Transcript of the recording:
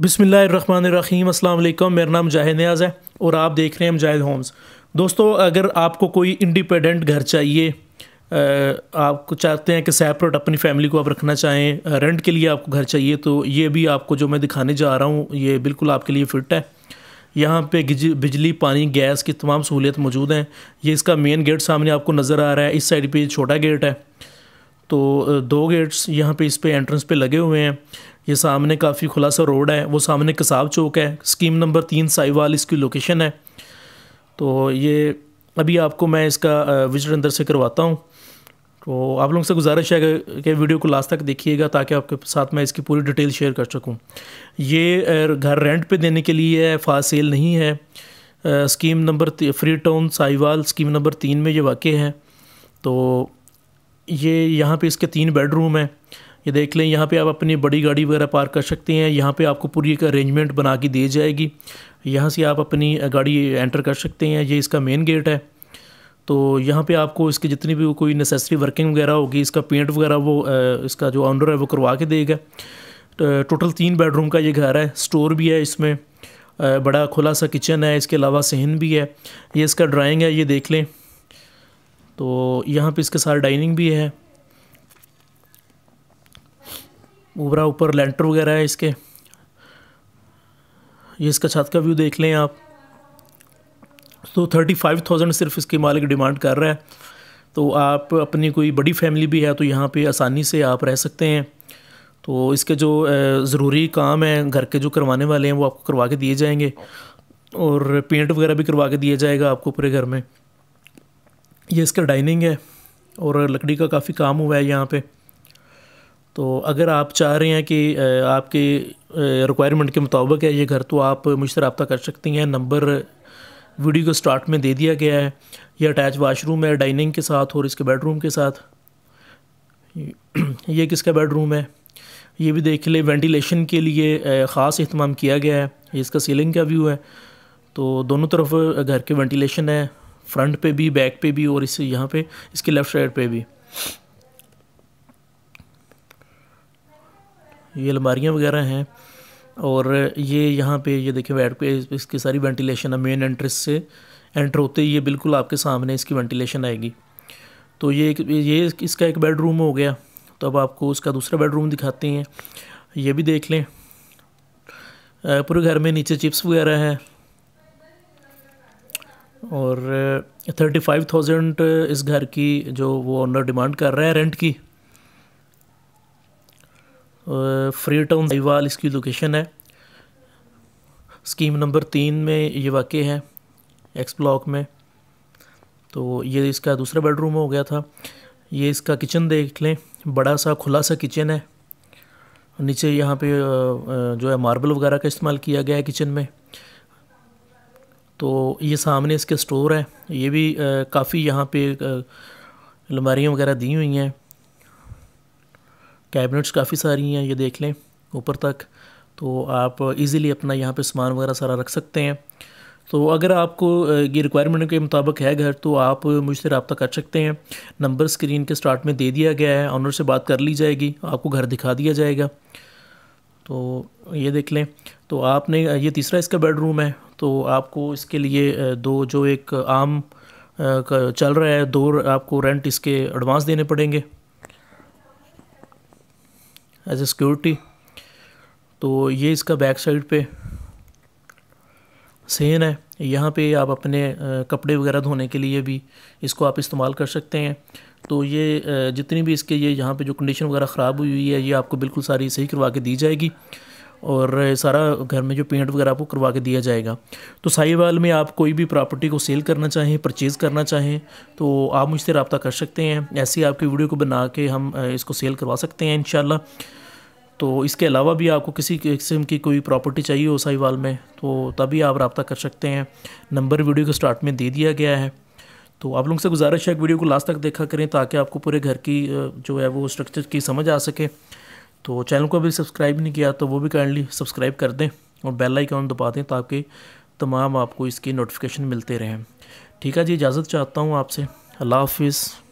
बिसमीम् अल्लाम मेरा नाम जाहिद न्याज़ है और आप देख रहे हैं हम जाहिद होम्स दोस्तों अगर आपको कोई इंडिपेंडेंट घर चाहिए आप चाहते हैं कि सेपरेट अपनी फैमिली को आप रखना चाहें रेंट के लिए आपको घर चाहिए तो ये भी आपको जो मैं दिखाने जा रहा हूँ ये बिल्कुल आपके लिए फ़िट है यहाँ पे बिजली पानी गैस की तमाम सहूलियत मौजूद हैं ये इसका मेन गेट सामने आपको नज़र आ रहा है इस साइड पर छोटा गेट है तो दो गेट्स यहाँ पे इस पे एंट्रेंस पे लगे हुए हैं ये सामने काफ़ी खुला सा रोड है वो सामने कसाब चौक है स्कीम नंबर तीन साईवाल इसकी लोकेशन है तो ये अभी आपको मैं इसका विजिट अंदर से करवाता हूँ तो आप लोगों से गुजारिश है कि वीडियो को लास्ट तक देखिएगा ताकि आपके साथ मैं इसकी पूरी डिटेल शेयर कर सकूँ ये घर रेंट पे देने के लिए है फास्ट सेल नहीं है scheme number free town Sahiwal scheme number तीन में ये वाक़ है तो ये यहाँ पे इसके तीन बेडरूम हैं ये देख लें यहाँ पे आप अपनी बड़ी गाड़ी वगैरह पार्क कर सकते हैं यहाँ पे आपको पूरी एक अरेंजमेंट बना के दी जाएगी यहाँ से आप अपनी गाड़ी एंटर कर सकते हैं ये इसका मेन गेट है तो यहाँ पे आपको इसके जितनी भी कोई नेसेसरी वर्किंग वगैरह होगी इसका पेंट वगैरह वो इसका जो ऑनर है वो करवा के देगा टोटल तो तीन बेडरूम का ये घर है स्टोर भी है इसमें बड़ा खुला सा किचन है इसके अलावा सहन भी है ये इसका ड्राइंग है ये देख लें तो यहाँ पे इसके साथ डाइनिंग भी है ऊबरा ऊपर लेंटर वगैरह है इसके ये इसका छत का व्यू देख लें आप तो थर्टी फाइव थाउजेंड सिर्फ इसके मालिक डिमांड कर रहा है तो आप अपनी कोई बड़ी फैमिली भी है तो यहाँ पे आसानी से आप रह सकते हैं तो इसके जो ज़रूरी काम हैं घर के जो करवाने वाले हैं वो आपको करवा के दिए जाएंगे और पेंट वगैरह भी करवा के दिया जाएगा आपको पूरे घर में ये इसका डाइनिंग है और लकड़ी का काफ़ी काम हुआ है यहाँ पे तो अगर आप चाह रहे हैं कि आपके रिक्वायरमेंट के मुताबिक है ये घर तो आप मुझसे रबता कर सकती हैं नंबर वीडियो को स्टार्ट में दे दिया गया है ये अटैच वाशरूम है डाइनिंग के साथ और इसके बेडरूम के साथ ये किसका बेडरूम है ये भी देख ले वेंटिलेशन के लिए ख़ास अहतमाम किया गया है ये इसका सीलिंग का व्यू है तो दोनों तरफ घर के वेंटिलेशन है फ्रंट पे भी बैक पे भी और इसे यहाँ पे इसके लेफ्ट साइड पे भी ये अलमारियाँ वगैरह हैं और ये यहाँ पे ये देखिए बैठ पे इसकी सारी वेंटिलेशन है मेन एंट्रेंस से एंटर होते ही ये बिल्कुल आपके सामने इसकी वेंटिलेशन आएगी तो ये ये इसका एक बेडरूम हो गया तो अब आपको उसका दूसरा बेडरूम दिखाते हैं ये भी देख लें पूरे घर में नीचे चिप्स वगैरह हैं और थर्टी फाइव थाउजेंड इस घर की जो वो ऑनर डिमांड कर रहा uh, है रेंट की फ्री टाउन साहिवाल इसकी लोकेशन है स्कीम नंबर तीन में ये वाक़ है एक्स ब्लॉक में तो ये इसका दूसरा बेडरूम हो गया था ये इसका किचन देख लें बड़ा सा खुला सा किचन है नीचे यहाँ पे uh, uh, जो है मार्बल वगैरह का इस्तेमाल किया गया है किचन में तो ये सामने इसके स्टोर है ये भी काफ़ी यहाँ पे अलमारियाँ वगैरह दी हुई हैं कैबिनेट्स काफ़ी सारी हैं ये देख लें ऊपर तक तो आप इजीली अपना यहाँ पे सामान वगैरह सारा रख सकते हैं तो अगर आपको ये रिक्वायरमेंट के मुताबिक है घर तो आप मुझसे रबता कर सकते हैं नंबर स्क्रीन के स्टार्ट में दे दिया गया है ऑनर से बात कर ली जाएगी आपको घर दिखा दिया जाएगा तो ये देख लें तो आपने ये तीसरा इसका बेडरूम है तो आपको इसके लिए दो जो एक आम चल रहा है दो आपको रेंट इसके एडवांस देने पड़ेंगे एज ए सिक्योरिटी तो ये इसका बैक साइड पे सेन है यहाँ पे आप अपने कपड़े वगैरह धोने के लिए भी इसको आप इस्तेमाल कर सकते हैं तो ये जितनी भी इसके ये यहाँ पे जो कंडीशन वगैरह ख़राब हुई हुई है ये आपको बिल्कुल सारी सही करवा के दी जाएगी और सारा घर में जो पेंट वगैरह आपको करवा के दिया जाएगा तो साहिवाल में आप कोई भी प्रॉपर्टी को सेल करना चाहें परचेज़ करना चाहें तो आप मुझसे रबता कर सकते हैं ऐसी आपकी वीडियो को बना के हम इसको सेल करवा सकते हैं इन तो इसके अलावा भी आपको किसी किस्म की कोई प्रॉपर्टी चाहिए हो साहिवाल में तो तभी आप रबता कर सकते हैं नंबर वीडियो को स्टार्ट में दे दिया गया है तो आप लोगों से गुजारिश है वीडियो को लास्ट तक देखा करें ताकि आपको पूरे घर की जो है वो स्ट्रक्चर की समझ आ सके तो चैनल को अभी सब्सक्राइब नहीं किया तो वो भी काइंडली सब्सक्राइब कर दें और बेल आइकॉन दबा दें ताकि तमाम आपको इसकी नोटिफिकेशन मिलते रहें ठीक है जी इजाज़त चाहता हूँ आपसे अल्लाह हाफिज़